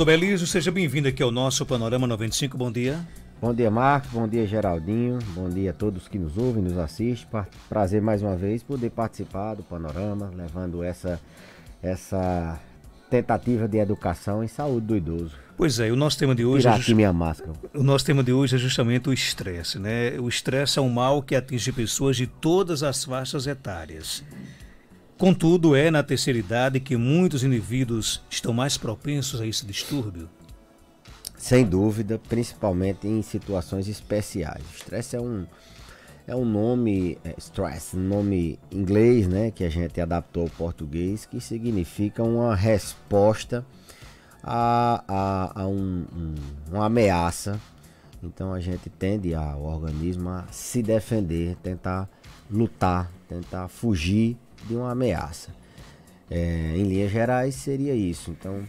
Augusto Belizo, seja bem-vindo aqui ao nosso Panorama 95. Bom dia. Bom dia, Marcos. Bom dia, Geraldinho. Bom dia a todos que nos ouvem, nos assistem. Prazer mais uma vez poder participar do Panorama, levando essa, essa tentativa de educação em saúde do idoso. Pois é, o nosso tema de hoje. Tirar é just... minha máscara. O nosso tema de hoje é justamente o estresse, né? O estresse é um mal que atinge pessoas de todas as faixas etárias. Contudo, é na terceira idade que muitos indivíduos estão mais propensos a esse distúrbio? Sem dúvida, principalmente em situações especiais. Estresse é um, é um nome, é, stress, nome inglês, né, que a gente adaptou ao português, que significa uma resposta a, a, a um, um, uma ameaça. Então a gente tende ao organismo a se defender, tentar lutar, tentar fugir de uma ameaça. É, em linhas gerais seria isso. Então,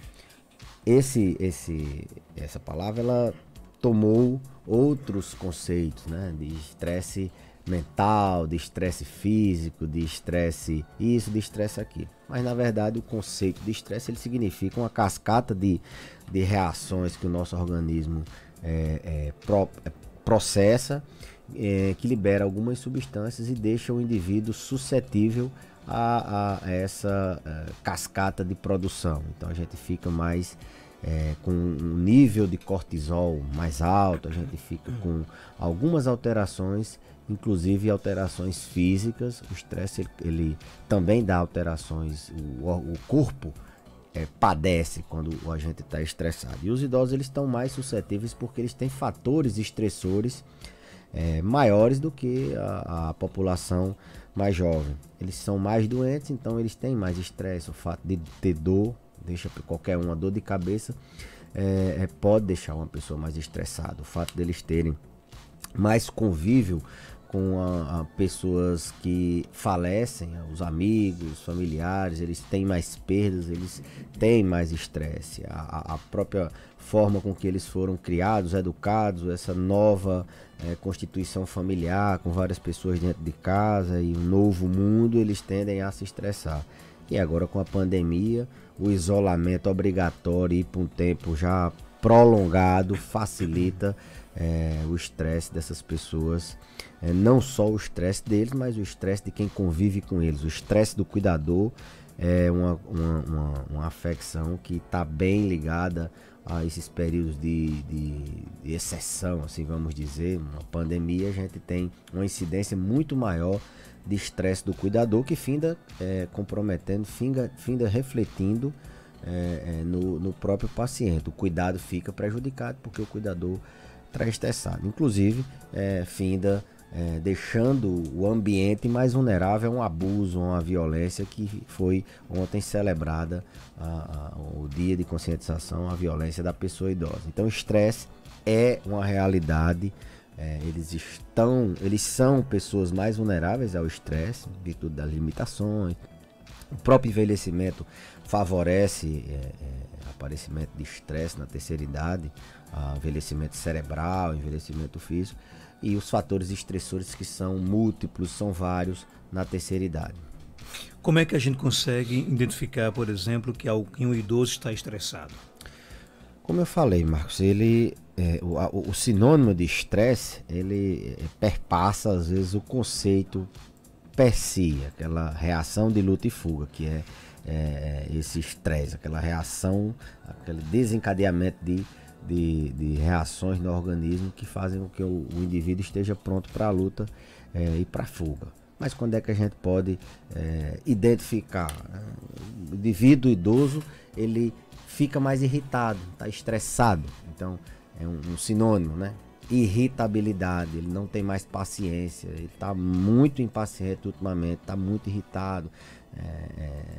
esse, esse, essa palavra ela tomou outros conceitos, né? De estresse mental, de estresse físico, de estresse isso, de estresse aqui. Mas na verdade o conceito de estresse ele significa uma cascata de, de reações que o nosso organismo é, é, pro, é, processa, é, que libera algumas substâncias e deixa o indivíduo suscetível a a, a essa eh, cascata de produção. Então a gente fica mais é, com um nível de cortisol mais alto, a gente fica com algumas alterações, inclusive alterações físicas. O estresse ele, ele, também dá alterações, o, o corpo é, padece quando a gente está estressado. E os idosos eles estão mais suscetíveis porque eles têm fatores estressores é, maiores do que a, a, população mais jovem. Eles são mais doentes, então eles têm mais estresse. O fato de ter dor deixa para qualquer uma dor de cabeça é, é, pode deixar uma pessoa mais estressada. O fato deles terem mais convívio com a, a pessoas que falecem, né? os amigos, familiares, eles têm mais perdas, eles têm mais estresse. A, a, própria forma com que eles foram criados, educados, essa nova é, constituição familiar, com várias pessoas dentro de casa e um novo mundo, eles tendem a se estressar. E agora com a pandemia, o isolamento obrigatório e por um tempo já prolongado facilita é, o estresse dessas pessoas é, não só o estresse deles, mas o estresse de quem convive com eles. O estresse do cuidador é uma, uma, uma, uma afecção que está bem ligada a esses períodos de, de, de, exceção, assim vamos dizer, uma pandemia, a gente tem uma incidência muito maior de estresse do cuidador que finda é, comprometendo, finda, finda refletindo é, é, no, no próprio paciente. O cuidado fica prejudicado porque o cuidador está estressado. Inclusive, é, finda é, deixando o ambiente mais vulnerável a um abuso, a uma violência que foi ontem celebrada a, a, o dia de conscientização à violência da pessoa idosa. Então, estresse é uma realidade. É, eles estão, eles são pessoas mais vulneráveis ao estresse, virtude das limitações. O próprio envelhecimento favorece é, é, aparecimento de estresse na terceira idade, a envelhecimento cerebral, envelhecimento físico e os fatores estressores que são múltiplos, são vários na terceira idade. Como é que a gente consegue identificar, por exemplo, que um idoso está estressado? Como eu falei, Marcos, ele é, o, o, sinônimo de estresse ele é, perpassa às vezes o conceito per si, aquela reação de luta e fuga, que é, é esse estresse, aquela reação, aquele desencadeamento de de, de reações no organismo que fazem com que o, o indivíduo esteja pronto para a luta é, e para a fuga. Mas quando é que a gente pode é, identificar? O indivíduo idoso, ele fica mais irritado, está estressado. Então, é um, um sinônimo, né? irritabilidade, ele não tem mais paciência, ele está muito impaciente ultimamente, está muito irritado,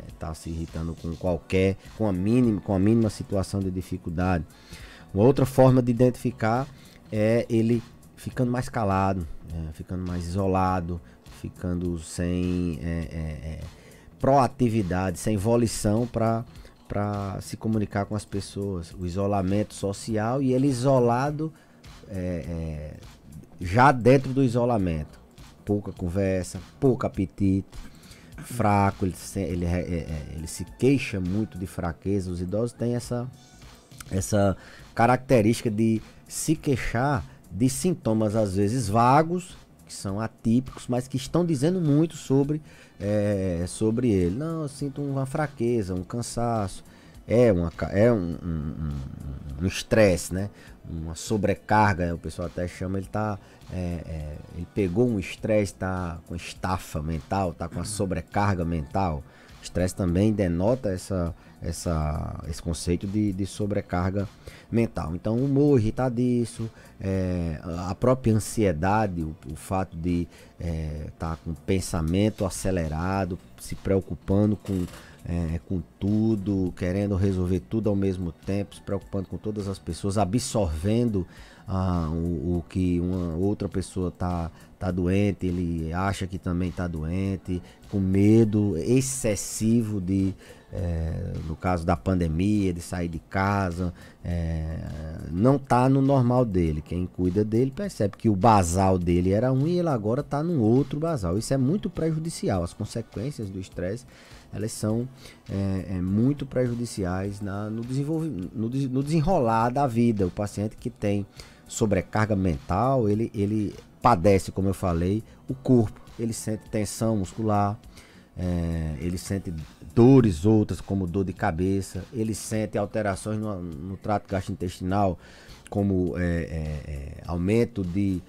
está eh, é, é, se irritando com qualquer, com a mínima, com a mínima situação de dificuldade. Uma outra forma de identificar é ele ficando mais calado, é, ficando mais isolado, ficando sem é, é, é proatividade, sem volição para para se comunicar com as pessoas, o isolamento social e ele isolado é, é, já dentro do isolamento. Pouca conversa, pouco apetite, fraco, ele, ele, é, ele se queixa muito de fraqueza. Os idosos têm essa, essa característica de se queixar de sintomas às vezes vagos, que são atípicos, mas que estão dizendo muito sobre, é, sobre ele. Não, eu sinto uma fraqueza, um cansaço, é, uma, é um estresse, um, um, um né? Uma sobrecarga, o pessoal até chama, ele tá. É, é, ele pegou um estresse, tá com estafa mental, tá com a sobrecarga mental. Estresse também denota essa, essa, esse conceito de, de sobrecarga mental. Então, o humor irritadiço, é, a própria ansiedade, o, o fato de estar é, tá com pensamento acelerado, se preocupando com, é, com tudo, querendo resolver tudo ao mesmo tempo, se preocupando com todas as pessoas, absorvendo ah, o, o, que uma outra pessoa tá, tá doente, ele acha que também tá doente, com medo excessivo de, é, no caso da pandemia, de sair de casa, é, não tá no normal dele. Quem cuida dele percebe que o basal dele era um e ele agora tá num outro basal. Isso é muito prejudicial. As consequências do estresse elas são é, é, muito prejudiciais na, no, no, no, desenrolar da vida. O paciente que tem sobrecarga mental, ele, ele padece, como eu falei, o corpo. Ele sente tensão muscular, é, ele sente dores outras, como dor de cabeça, ele sente alterações no, no trato gastrointestinal, como é, é, é aumento de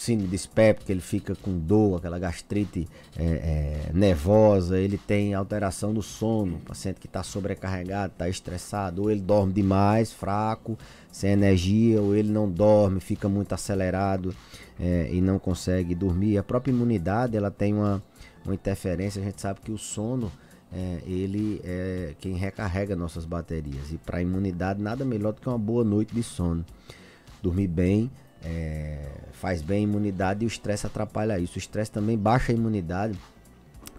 síndrome que ele fica com dor, aquela gastrite é, é, nervosa, ele tem alteração do sono, o paciente que está sobrecarregado, está estressado, ou ele dorme demais, fraco, sem energia, ou ele não dorme, fica muito acelerado é, e não consegue dormir. A própria imunidade, ela tem uma, uma interferência, a gente sabe que o sono... É, ele é quem recarrega nossas baterias. E para a imunidade, nada melhor do que uma boa noite de sono. Dormir bem é, faz bem a imunidade e o estresse atrapalha isso. O estresse também baixa a imunidade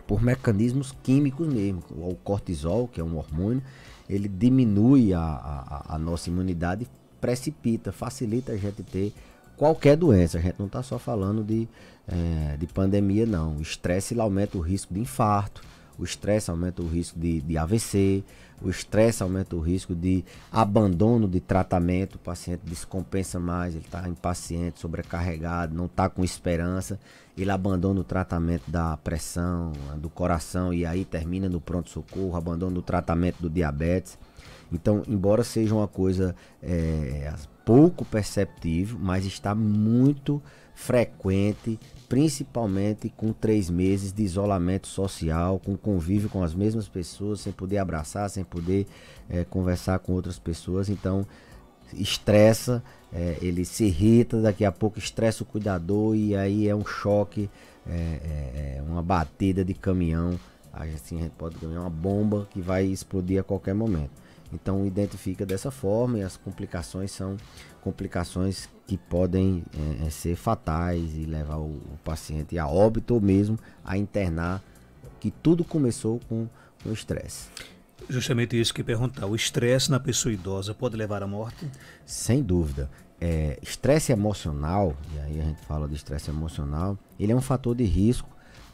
por mecanismos químicos mesmo. O cortisol, que é um hormônio, ele diminui a, a, a nossa imunidade, precipita, facilita a gente ter qualquer doença. A gente não está só falando de, é, de pandemia, não. O estresse aumenta o risco de infarto, o estresse aumenta o risco de, de AVC, o estresse aumenta o risco de abandono de tratamento, o paciente descompensa mais, ele está impaciente, sobrecarregado, não está com esperança, ele abandona o tratamento da pressão, do coração e aí termina no pronto-socorro, abandona o tratamento do diabetes. Então, embora seja uma coisa é, pouco perceptível, mas está muito frequente principalmente com três meses de isolamento social, com convívio com as mesmas pessoas, sem poder abraçar, sem poder é, conversar com outras pessoas. Então, estressa, é, ele se irrita, daqui a pouco estressa o cuidador e aí é um choque, é, é uma batida de caminhão, assim a gente pode ganhar uma bomba que vai explodir a qualquer momento. Então identifica dessa forma e as complicações são complicações que podem é, é, ser fatais e levar o, o, paciente a óbito ou mesmo a internar, que tudo começou com o estresse. Justamente isso que perguntar, o estresse na pessoa idosa pode levar à morte? Sem dúvida. É, estresse emocional, e aí a gente fala de estresse emocional, ele é um fator de risco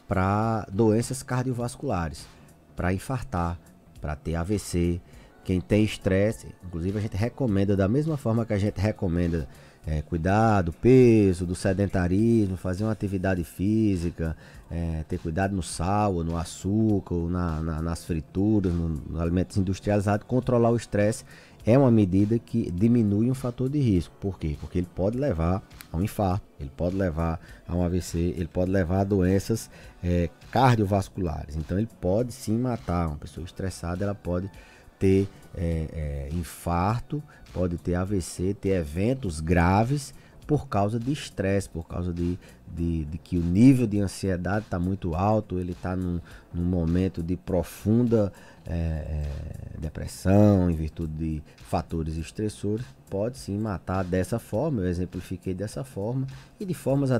para doenças cardiovasculares, para infartar, para ter AVC. Quem tem estresse, inclusive a gente recomenda, da mesma forma que a gente recomenda é, cuidar do peso, do sedentarismo, fazer uma atividade física, é, ter cuidado no sal, no açúcar, na, na, nas frituras, nos alimentos industrializados, controlar o estresse é uma medida que diminui um fator de risco. Por quê? Porque ele pode levar a um infarto, ele pode levar a um AVC, ele pode levar a doenças é, cardiovasculares. Então ele pode sim matar uma pessoa estressada, ela pode ter é, é, infarto, pode ter AVC, ter eventos graves por causa de estresse, por causa de, de, de, que o nível de ansiedade está muito alto, ele está num, num, momento de profunda é, é, depressão, em virtude de fatores estressores, pode sim matar dessa forma. Eu exemplifiquei dessa forma e de formas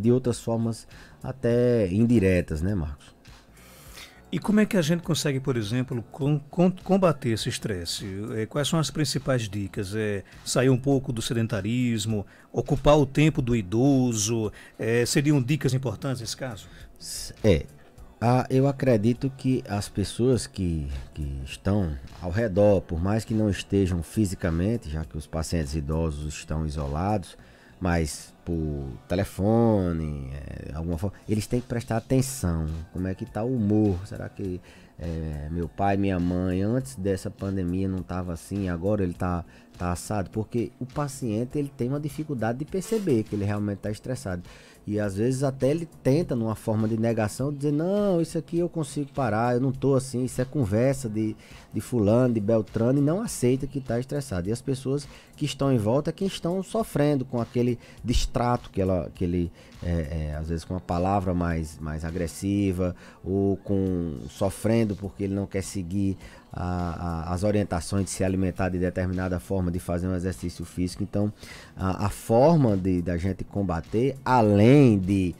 de outras formas até indiretas, né, Marcos? E como é que a gente consegue, por exemplo, com, com, combater esse estresse? É, quais são as principais dicas? É, sair um pouco do sedentarismo, ocupar o tempo do idoso? É, seriam dicas importantes nesse caso? É. eu acredito que as pessoas que, que estão ao redor, por mais que não estejam fisicamente, já que os pacientes idosos estão isolados, mas por telefone, é, alguma forma, eles têm que prestar atenção. Como é que tá o humor? Será que é, meu pai, minha mãe, antes dessa pandemia não estava assim, agora ele está tá assado? Porque o paciente ele tem uma dificuldade de perceber que ele realmente está estressado. E às vezes até ele tenta, numa forma de negação, dizer: Não, isso aqui eu consigo parar, eu não estou assim, isso é conversa de, de fulano, de beltrano, e não aceita que está estressado. E as pessoas que estão em volta é que estão sofrendo com aquele distrato que ela, que ele, é, é, às vezes com uma palavra mais, mais agressiva, ou com sofrendo porque ele não quer seguir a, a, as orientações de se alimentar de determinada forma, de fazer um exercício físico. Então, a, a forma de da gente combater, além de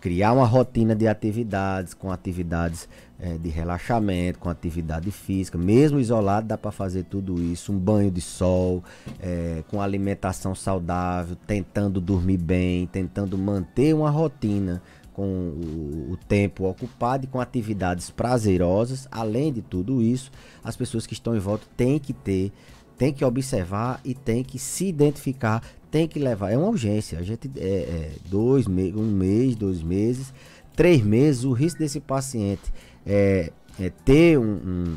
criar uma rotina de atividades, com atividades é, de relaxamento, com atividade física, mesmo isolado dá para fazer tudo isso, um banho de sol, é, com alimentação saudável, tentando dormir bem, tentando manter uma rotina com o, o tempo ocupado e com atividades prazerosas. Além de tudo isso, as pessoas que estão em volta têm que ter tem que observar e tem que se identificar, tem que levar, é uma urgência. A gente é, é dois meses, um mês, dois meses, três meses, o risco desse paciente é é, ter um, um,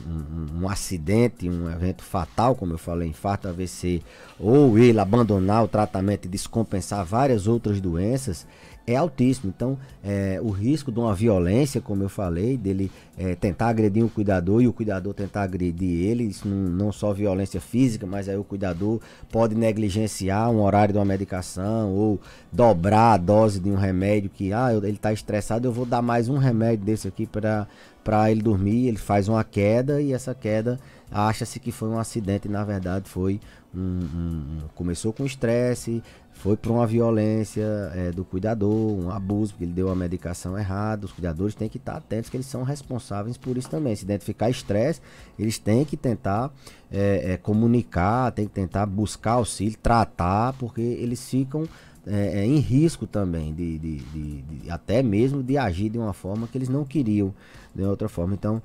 um, um, acidente, um evento fatal, como eu falei, infarto, AVC, ou ele abandonar o tratamento e descompensar várias outras doenças, é altíssimo. Então, é, o risco de uma violência, como eu falei, dele é, tentar agredir um cuidador e o cuidador tentar agredir ele, isso não, não, só violência física, mas aí o cuidador pode negligenciar um horário de uma medicação ou dobrar a dose de um remédio que, ah, ele está estressado, eu vou dar mais um remédio desse aqui para para ele dormir, ele faz uma queda e essa queda acha-se que foi um acidente, e na verdade foi um, um, começou com estresse, foi para uma violência é, do cuidador, um abuso, porque ele deu a medicação errada. Os cuidadores têm que estar atentos que eles são responsáveis por isso também. Se identificar estresse, eles têm que tentar é, é, comunicar, têm que tentar buscar auxílio, tratar, porque eles ficam é, é, em risco também, de, de, de, de, até mesmo de agir de uma forma que eles não queriam de né, outra forma. Então,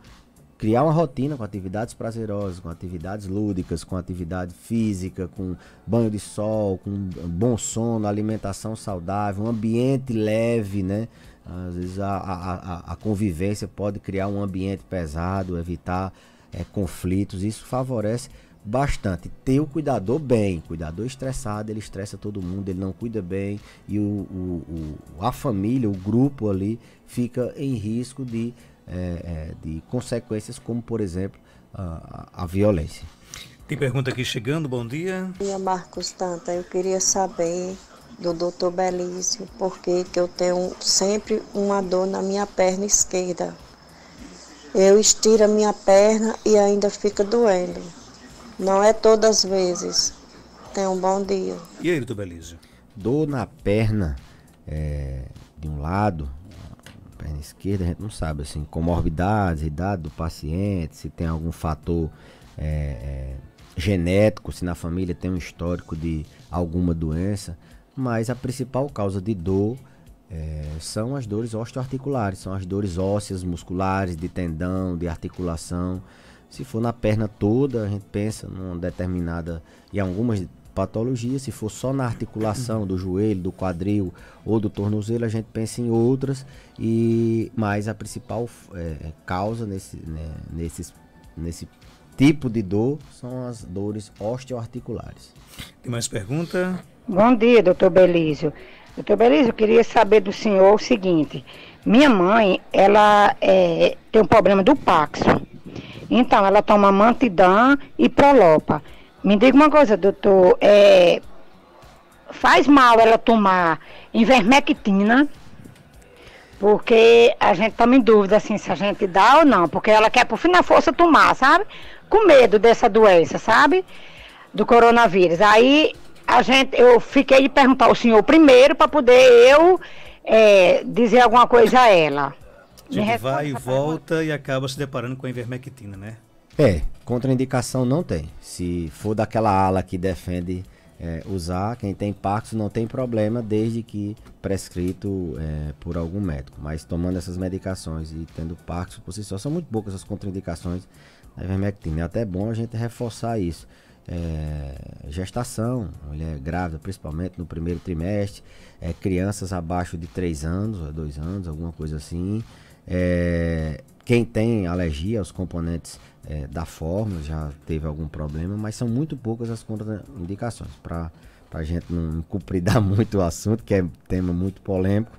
criar uma rotina com atividades prazerosas, com atividades lúdicas, com atividade física, com banho de sol, com bom sono, alimentação saudável, um ambiente leve, né? Às vezes a, a, a convivência pode criar um ambiente pesado, evitar é, conflitos, isso favorece bastante. Ter o cuidador bem, cuidador estressado, ele estressa todo mundo, ele não cuida bem e o, o, o a família, o grupo ali fica em risco de, é, é de consequências como, por exemplo, a, a violência. Tem pergunta aqui chegando, bom dia. Bom dia, Marcos Tanta. Eu queria saber do doutor Belício, porque que eu tenho sempre uma dor na minha perna esquerda. Eu estiro a minha perna e ainda fica doendo. Não é todas as vezes. Tenha um bom dia. E aí, doutor Belício? Dor na perna é, de um lado, perna esquerda, a gente não sabe, assim, comorbidades, idade do paciente, se tem algum fator é, é, genético, se na família tem um histórico de alguma doença. Mas a principal causa de dor é, são as dores osteoarticulares, são as dores ósseas, musculares, de tendão, de articulação. Se for na perna toda, a gente pensa numa determinada e algumas patologias. Se for só na articulação do joelho, do quadril ou do tornozelo, a gente pensa em outras. E mas a principal é, causa nesse, né, nesses, nesse tipo de dor são as dores osteoarticulares. Tem mais pergunta? Bom dia, doutor Belízio. Doutor Belízio, eu queria saber do senhor o seguinte. Minha mãe, ela é, tem um problema do Paxo. Então, ela toma mantidão e Prolopa. Me diga uma coisa, doutor, é, faz mal ela tomar invermectina, porque a gente toma em dúvida assim, se a gente dá ou não, porque ela quer por fim da força tomar, sabe? Com medo dessa doença, sabe? Do coronavírus. Aí a gente, eu fiquei de perguntar ao senhor primeiro para poder eu é, dizer alguma coisa a ela. A gente tipo, vai e volta pergunta. e acaba se deparando com a ivermectina, né? É, contraindicação não tem. Se for daquela ala que defende é, usar, quem tem Parkinson não tem problema, desde que prescrito é, por algum médico. Mas tomando essas medicações e tendo Parkinson por si só, são muito poucas as contraindicações da ivermectina. É até bom a gente reforçar isso. É, gestação, mulher grávida, principalmente no primeiro trimestre, é, crianças abaixo de 3 anos, 2 anos, alguma coisa assim, é, quem tem alergia aos componentes é, da fórmula já teve algum problema, mas são muito poucas as contraindicações. Para a gente não cumpridar muito o assunto, que é tema muito polêmico,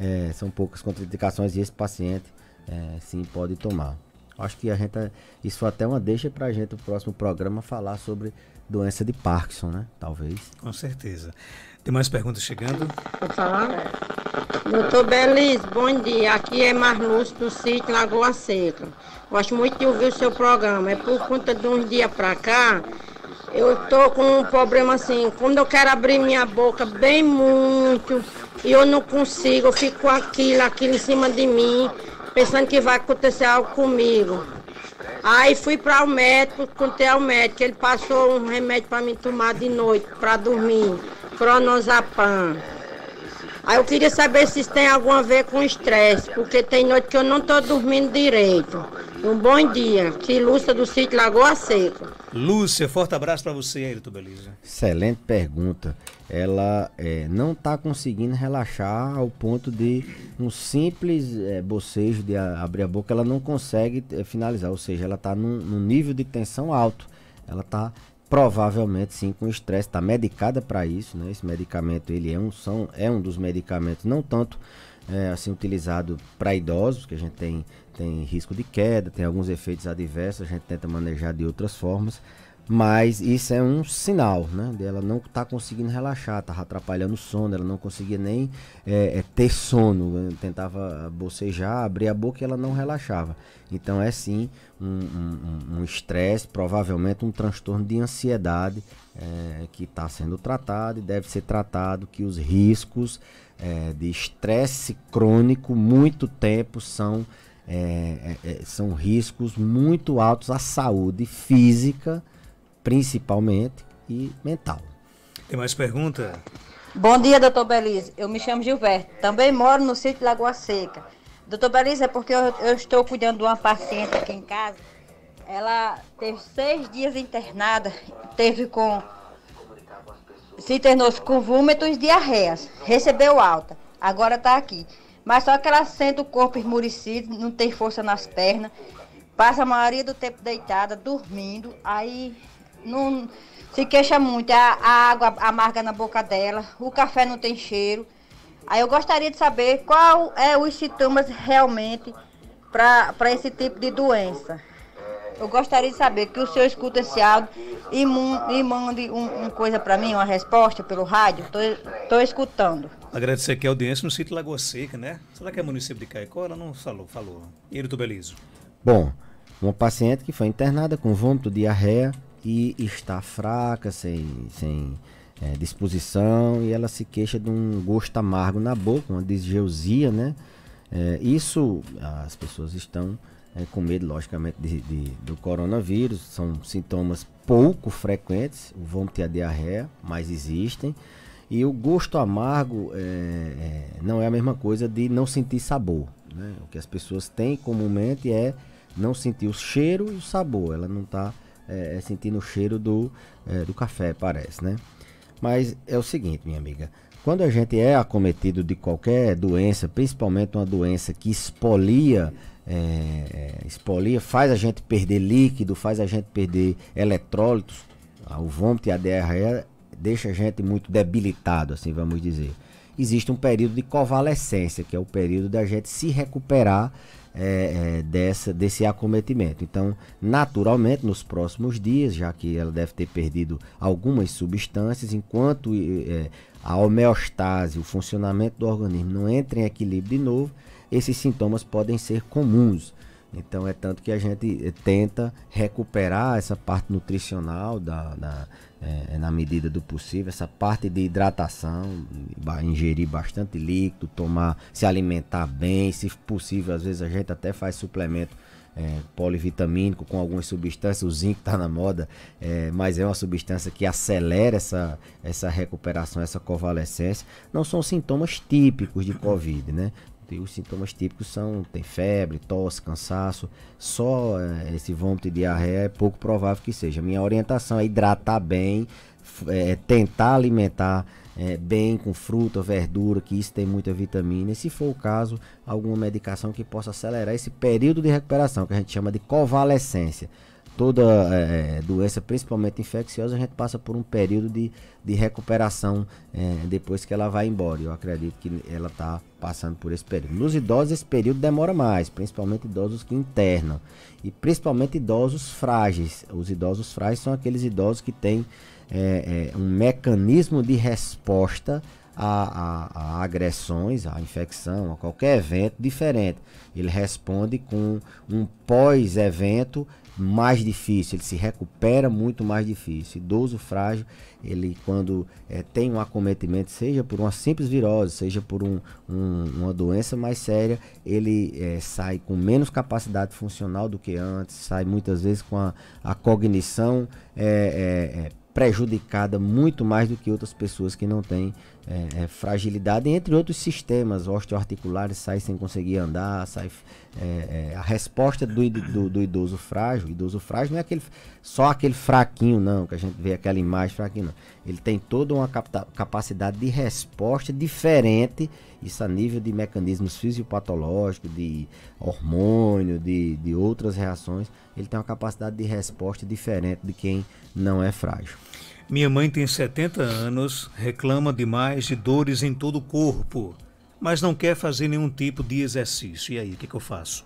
é, são poucas contraindicações e esse paciente é, sim pode tomar. Acho que a gente é, isso até uma deixa para a gente no próximo programa falar sobre doença de Parkinson, né? Talvez. Com certeza. Tem mais perguntas chegando? Vou falar? Doutor Belis, bom dia. Aqui é Marlúcio do sítio Lagoa Seca. Gosto muito de ouvir o seu programa. É por conta de uns dias para cá, eu tô com um problema assim. Quando eu quero abrir minha boca bem muito e eu não consigo, eu fico com aquilo, aquilo em cima de mim, pensando que vai acontecer algo comigo. Aí fui para o médico, contei ao médico, ele passou um remédio para mim tomar de noite, para dormir cronozapam. Aí eu queria saber se isso tem alguma a ver com estresse, porque tem noite que eu não estou dormindo direito. Um bom dia. Que Lúcia do sítio Lagoa Seca. Lúcia, forte abraço para você aí, Beleza. Excelente pergunta. Ela é, não está conseguindo relaxar ao ponto de um simples é, bocejo de abrir a boca, ela não consegue é, finalizar. Ou seja, ela está num, num nível de tensão alto. Ela está Provavelmente sim, com estresse, está medicada para isso, né? Esse medicamento ele é um, são, é um dos medicamentos, não tanto é, assim utilizado para idosos, que a gente tem, tem risco de queda, tem alguns efeitos adversos, a gente tenta manejar de outras formas, mas isso é um sinal, né? Dela não tá conseguindo relaxar, estar atrapalhando o sono, ela não conseguia nem é, é, ter sono, tentava bocejar, abrir a boca e ela não relaxava. Então é sim um estresse, um, um, um provavelmente um transtorno de ansiedade é, que está sendo tratado e deve ser tratado, que os riscos é, de estresse crônico muito tempo são, é, é, são riscos muito altos à saúde física principalmente, e mental. Tem mais pergunta? Bom dia, doutor Belize. Eu me chamo Gilberto. Também moro no sítio Lagoa Seca. Doutor Belize, é porque eu, eu estou cuidando de uma paciente aqui em casa. Ela teve seis dias internada, teve com. Se internou com vômitos e diarreias. Recebeu alta. Agora está aqui. Mas só que ela sente o corpo esmurecido, não tem força nas pernas. Passa a maioria do tempo deitada, dormindo. Aí não se queixa muito, a, é a água amarga na boca dela, o café não tem cheiro. Aí eu gostaria de saber qual é os sintomas realmente para esse tipo de doença. Eu gostaria de saber que o senhor escuta esse áudio e, e mande um, coisa para mim, uma resposta pelo rádio. Tô, tô escutando. Agradecer aqui a audiência no sítio Lagoa Seca, né? Será que é município de Caicó? Ela não falou, falou. E do Belizo? Bom, uma paciente que foi internada com vômito, diarreia, e está fraca, sem, sem é, disposição, e ela se queixa de um gosto amargo na boca, uma disgeusia, né? É, isso as pessoas estão é, com medo, logicamente, de, de, do coronavírus, são sintomas pouco frequentes, vão ter a diarreia, mas existem. E o gosto amargo é, é não é a mesma coisa de não sentir sabor. Né? O que as pessoas têm comumente é não sentir o cheiro e o sabor. Ela não está é, é, sentindo o cheiro do, é, do café, parece, né? Mas é o seguinte, minha amiga. Quando a gente é acometido de qualquer doença, principalmente uma doença que expolia, é, é expolia, faz a gente perder líquido, faz a gente perder eletrólitos, ah, o vômito e a diarreia deixa a gente muito debilitado, assim vamos dizer. Existe um período de convalescência, que é o período da gente se recuperar é, é, dessa, desse acometimento. Então, naturalmente, nos próximos dias, já que ela deve ter perdido algumas substâncias, enquanto é, é a homeostase, o funcionamento do organismo não entra em equilíbrio de novo, esses sintomas podem ser comuns. Então é tanto que a gente eh, tenta recuperar essa parte nutricional da, da é, na medida do possível, essa parte de hidratação, ingerir bastante líquido, tomar, se alimentar bem, se possível, às vezes a gente até faz suplemento é, polivitamínico com algumas substâncias, o zinco está na moda, é, mas é uma substância que acelera essa, essa recuperação, essa covalescência. Não são sintomas típicos de Covid, né? E os sintomas típicos são tem febre, tosse, cansaço. Só é, esse vômito e diarreia é pouco provável que seja. Minha orientação é hidratar bem, é, tentar alimentar é, bem com fruta, verdura, que isso tem muita vitamina. E se for o caso, alguma medicação que possa acelerar esse período de recuperação, que a gente chama de convalescência toda é, é, doença, principalmente infecciosa, a gente passa por um período de, de recuperação é, depois que ela vai embora. Eu acredito que ela está passando por esse período. Nos idosos, esse período demora mais, principalmente idosos que internam e principalmente idosos frágeis. Os idosos frágeis são aqueles idosos que têm é, é um mecanismo de resposta a, a, a, agressões, a infecção, a qualquer evento diferente. Ele responde com um pós-evento mais difícil, ele se recupera muito mais difícil. Idoso frágil, ele quando é, tem um acometimento, seja por uma simples virose, seja por um, um, uma doença mais séria, ele é, sai com menos capacidade funcional do que antes, sai muitas vezes com a, a cognição é, prejudicada muito mais do que outras pessoas que não têm é, é, fragilidade, entre outros sistemas osteoarticulares, sai sem conseguir andar, sai. É, é a resposta do, do, do, idoso frágil, idoso frágil não é aquele, só aquele fraquinho, não, que a gente vê aquela imagem fraquinho, não. Ele tem toda uma capta, capacidade de resposta diferente, isso a nível de mecanismos fisiopatológicos, de hormônio, de, de outras reações, ele tem uma capacidade de resposta diferente de quem não é frágil. Minha mãe tem 70 anos, reclama demais de dores em todo o corpo, mas não quer fazer nenhum tipo de exercício. E aí, o que, que eu faço?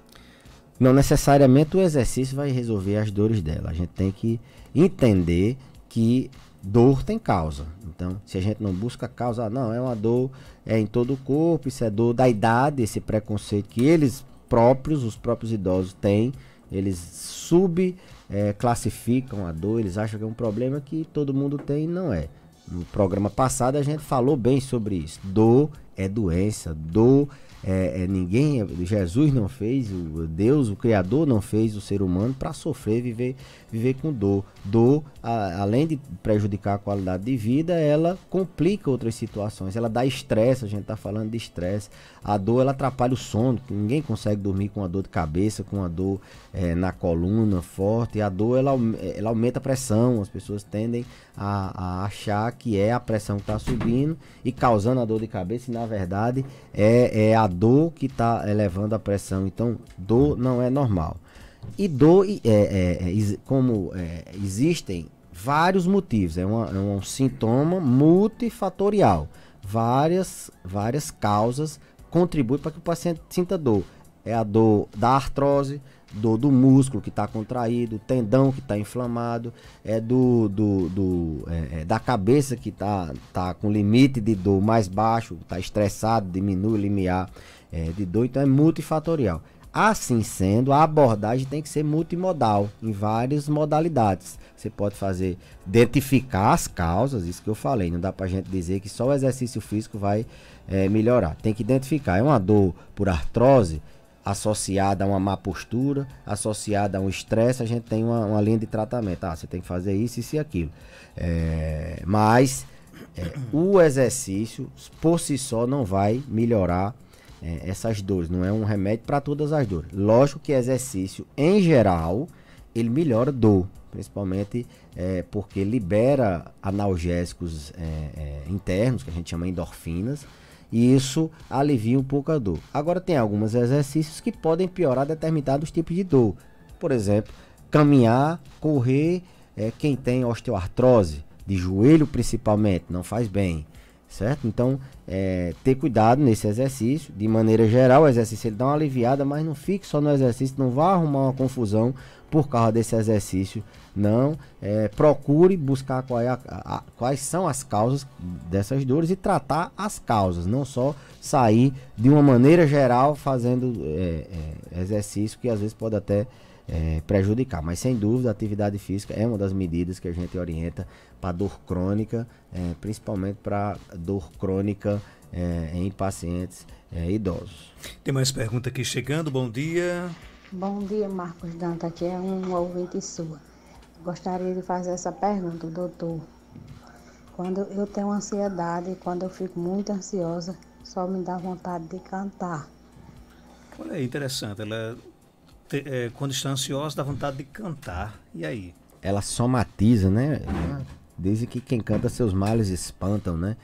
Não necessariamente o exercício vai resolver as dores dela. A gente tem que entender que dor tem causa. Então, se a gente não busca causa, ah, não, é uma dor é em todo o corpo, isso é dor da idade, esse preconceito que eles próprios, os próprios idosos têm, eles sub é, classificam a dor, eles acham que é um problema que todo mundo tem e não é. No programa passado a gente falou bem sobre isso. Dor é doença, dor. É, é, ninguém, é, Jesus não fez, o Deus, o Criador não fez o ser humano para sofrer, viver, viver com dor. Dor, a, além de prejudicar a qualidade de vida, ela complica outras situações, ela dá estresse, a gente está falando de estresse. A dor, ela atrapalha o sono, ninguém consegue dormir com a dor de cabeça, com a dor é, na coluna forte. E a dor, ela, é, ela aumenta a pressão, as pessoas tendem a, a achar que é a pressão que está subindo e causando a dor de cabeça, e na na verdade, é, é a dor que está elevando a pressão. Então, dor não é normal. E dor, é, é, é como é, existem vários motivos, é, uma, é um sintoma multifatorial. Várias, várias causas contribuem para que o paciente sinta dor. É a dor da artrose, dor do músculo que está contraído, tendão que está inflamado, é do, do, do é, é da cabeça que está tá com limite de dor mais baixo, está estressado, diminui o limiar é, de dor, então é multifatorial. Assim sendo, a abordagem tem que ser multimodal, em várias modalidades. Você pode fazer, identificar as causas, isso que eu falei, não dá para gente dizer que só o exercício físico vai é, melhorar. Tem que identificar, é uma dor por artrose, associada a uma má postura, associada a um estresse, a gente tem uma, uma, linha de tratamento. Ah, você tem que fazer isso, isso e aquilo. É, mas é, o exercício, por si só, não vai melhorar é, essas dores. Não é um remédio para todas as dores. Lógico que exercício, em geral, ele melhora dor. Principalmente é, porque libera analgésicos é, é, internos, que a gente chama endorfinas, e isso alivia um pouco a dor. Agora tem alguns exercícios que podem piorar determinados tipos de dor. Por exemplo, caminhar, correr, é, quem tem osteoartrose de joelho principalmente, não faz bem certo? Então, é, ter cuidado nesse exercício, de maneira geral, o exercício ele dá uma aliviada, mas não fique só no exercício, não vá arrumar uma confusão por causa desse exercício, não. É, procure buscar é a, a, quais são as causas dessas dores e tratar as causas, não só sair de uma maneira geral fazendo é, é, exercício que às vezes pode até é, prejudicar. Mas sem dúvida, a atividade física é uma das medidas que a gente orienta para dor crônica, é, principalmente para dor crônica é, em pacientes é, idosos. Tem mais pergunta aqui chegando. Bom dia. Bom dia, Marcos Danta, que é um ouvinte sua. Gostaria de fazer essa pergunta, doutor. Quando eu tenho ansiedade, quando eu fico muito ansiosa, só me dá vontade de cantar. Olha, é interessante. Ela te, é, quando está ansiosa, dá vontade de cantar. E aí? Ela somatiza, né? Ah. desde que quem canta seus males espantam, né?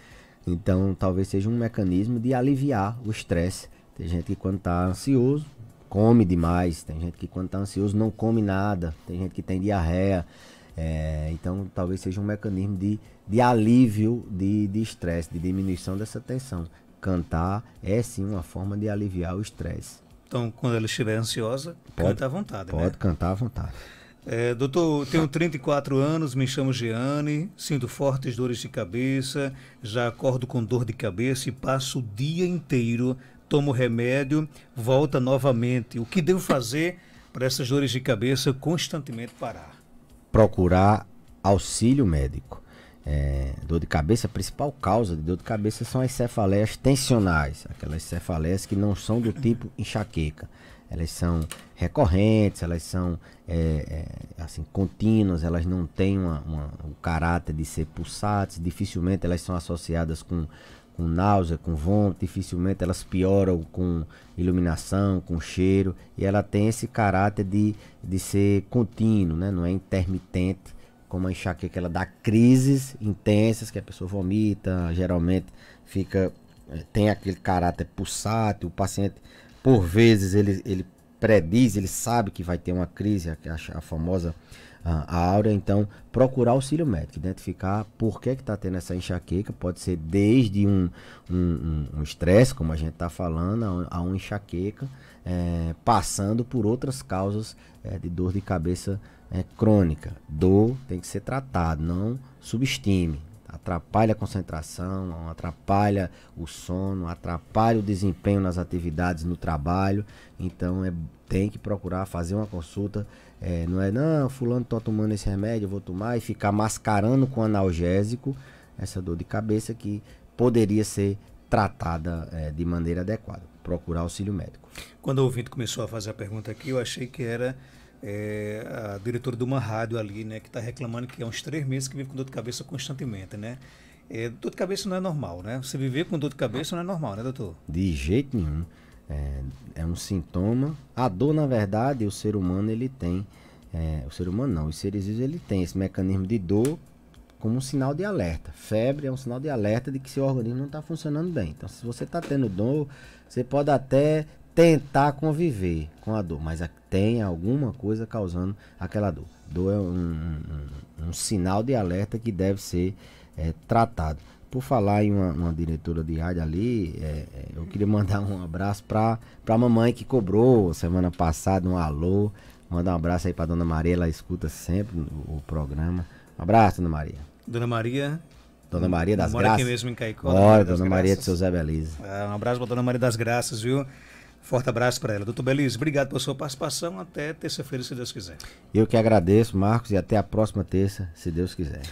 Então talvez seja um mecanismo de aliviar o estresse. Tem gente que quando está ansioso, come demais. Tem gente que quando está ansioso não come nada. Tem gente que tem diarreia. É, então talvez seja um mecanismo de, de alívio de estresse, de, de diminuição dessa tensão. Cantar é sim uma forma de aliviar o estresse. Então, quando ela estiver ansiosa, pode, canta à vontade. Né? Pode né? cantar à vontade. É, doutor, tenho 34 anos, me chamo Jeane, sinto fortes dores de cabeça, já acordo com dor de cabeça e passo o dia inteiro, tomo remédio, volta novamente. O que devo fazer para essas dores de cabeça constantemente parar? Procurar auxílio médico. É, dor de cabeça, a principal causa de dor de cabeça são as cefaleias tensionais, aquelas cefaleias que não são do tipo enxaqueca. Elas são recorrentes, elas são é, é, assim contínuas, elas não têm uma, uma, um caráter de ser pulsantes, dificilmente elas são associadas com, com náusea, com vômito, dificilmente elas pioram com iluminação, com cheiro, e ela tem esse caráter de, de ser contínuo, né? não é intermitente como a enxaqueca, ela dá crises intensas, que a pessoa vomita, geralmente fica é, tem aquele caráter pulsátil, o paciente por vezes ele, ele prediz, ele sabe que vai ter uma crise, a, a famosa a áurea, então procurar auxílio médico, identificar por que está tendo essa enxaqueca, pode ser desde um estresse, um, um, um como a gente está falando, a, a uma enxaqueca, é, passando por outras causas é, de dor de cabeça é crônica. Dor tem que ser tratado, não subestime. Atrapalha a concentração, atrapalha o sono, atrapalha o desempenho nas atividades, no trabalho. Então é, tem que procurar fazer uma consulta. É, não é, não, fulano tá tomando esse remédio, eu vou tomar e ficar mascarando com analgésico essa dor de cabeça que poderia ser tratada é, de maneira adequada. Procurar auxílio médico. Quando o ouvinte começou a fazer a pergunta aqui, eu achei que era é, a diretora de uma rádio ali, né, que está reclamando que há uns três meses que vive com dor de cabeça constantemente, né? É, dor de cabeça não é normal, né? Você viver com dor de cabeça não é normal, né, doutor? De jeito nenhum. É, é um sintoma. A dor, na verdade, o ser humano ele tem. É, o ser humano não, os seres vivos ele tem esse mecanismo de dor como um sinal de alerta. Febre é um sinal de alerta de que seu organismo não está funcionando bem. Então, se você está tendo dor, você pode até tentar conviver com a dor, mas é tem alguma coisa causando aquela dor. Dor é um, um, um sinal de alerta que deve ser é, tratado. Por falar em uma, uma diretora de rádio ali, é, eu queria mandar um abraço para a mamãe que cobrou semana passada um alô. Manda um abraço aí para dona Maria, ela escuta sempre o, o programa. Um abraço, dona Maria. Dona Maria, Dona Maria das Graças. Mora aqui mesmo em Caicó. Mora, Dona Maria, Maria de seu Zé Belize. Ah, um abraço para Dona Maria das Graças, viu? Forte abraço para ela. Doutor Beliz, obrigado pela sua participação. Até terça-feira, se Deus quiser. Eu que agradeço, Marcos, e até a próxima terça, se Deus quiser.